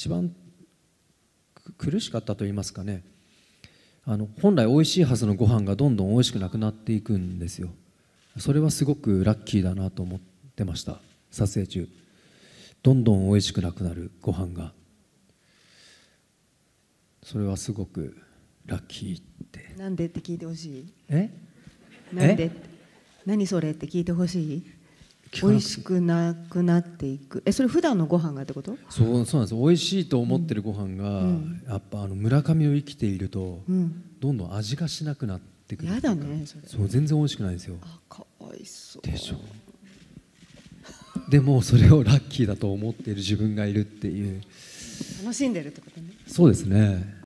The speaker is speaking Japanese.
一番苦しかったと言いますかねあの本来美味しいはずのご飯がどんどん美味しくなくなっていくんですよそれはすごくラッキーだなと思ってました撮影中どんどん美味しくなくなるご飯がそれはすごくラッキーってなんでって聞いてほしいえなんで何それって聞いてほしい美味しくなくなっていくえそれ普段のご飯がってことそうそうなんです美味しいと思ってるご飯が、うん、やっぱあの村上を生きていると、うん、どんどん味がしなくなってくるやだねそれそう全然美味しくないですよあかわいそうでしょうでもそれをラッキーだと思っている自分がいるっていう楽しんでるってことねそうですね